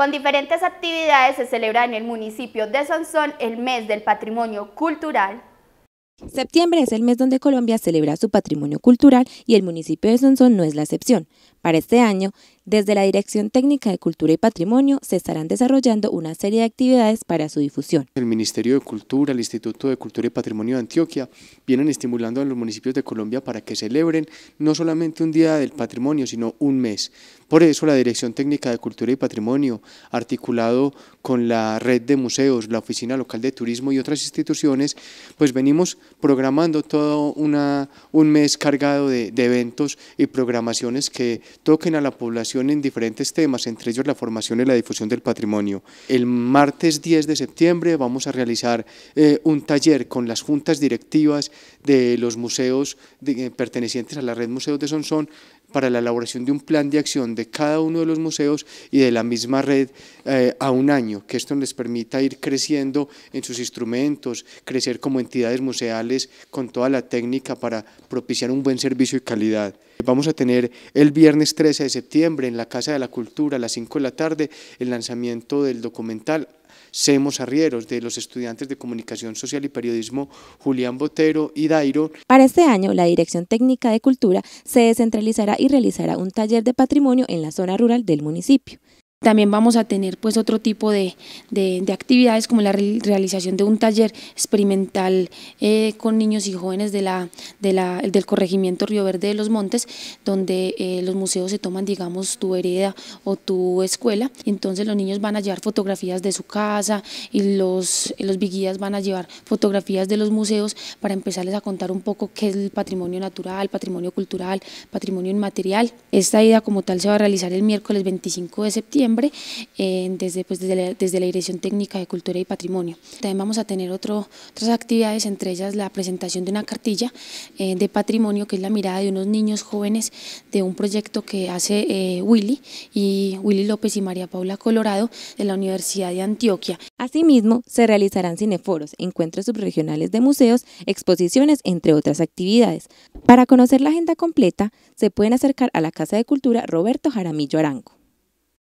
Con diferentes actividades se celebra en el municipio de Sonsón el mes del patrimonio cultural. Septiembre es el mes donde Colombia celebra su patrimonio cultural y el municipio de Sonsón no es la excepción. Para este año, desde la Dirección Técnica de Cultura y Patrimonio se estarán desarrollando una serie de actividades para su difusión. El Ministerio de Cultura, el Instituto de Cultura y Patrimonio de Antioquia vienen estimulando a los municipios de Colombia para que celebren no solamente un Día del Patrimonio, sino un mes. Por eso la Dirección Técnica de Cultura y Patrimonio, articulado con la Red de Museos, la Oficina Local de Turismo y otras instituciones, pues venimos programando todo una, un mes cargado de, de eventos y programaciones que toquen a la población en diferentes temas, entre ellos la formación y la difusión del patrimonio. El martes 10 de septiembre vamos a realizar eh, un taller con las juntas directivas de los museos eh, pertenecientes a la red Museos de Sonsón para la elaboración de un plan de acción de cada uno de los museos y de la misma red eh, a un año, que esto les permita ir creciendo en sus instrumentos, crecer como entidades museales con toda la técnica para propiciar un buen servicio y calidad. Vamos a tener el viernes 13 de septiembre en la Casa de la Cultura a las 5 de la tarde el lanzamiento del documental Semos Arrieros, de los estudiantes de Comunicación Social y Periodismo Julián Botero y Dairo. Para este año, la Dirección Técnica de Cultura se descentralizará y realizará un taller de patrimonio en la zona rural del municipio. También vamos a tener pues otro tipo de, actividades como la realización de un taller experimental eh, con niños y jóvenes de la, del corregimiento Río Verde de los Montes, donde eh, los museos se toman digamos tu hereda o tu escuela, entonces los niños van a llevar fotografías de su casa y los, los viguías van a llevar fotografías de los museos para empezarles a contar un poco qué es el patrimonio natural, patrimonio cultural, patrimonio inmaterial. Esta idea como tal se va a realizar el miércoles 25 de septiembre eh, desde, pues, la, Dirección Técnica de Cultura y Patrimonio. También vamos a tener otro, otras actividades, entre ellas la presentación de una cartilla eh, de patrimonio, que es la mirada de unos niños jóvenes de un proyecto que hace eh, Willy y Willy López y María Paula Colorado de la Universidad de Antioquia. Asimismo, se realizarán cineforos, encuentros subregionales de museos, exposiciones, entre otras actividades. Para conocer la agenda completa, se pueden acercar a la Casa de Cultura Roberto Jaramillo Arango.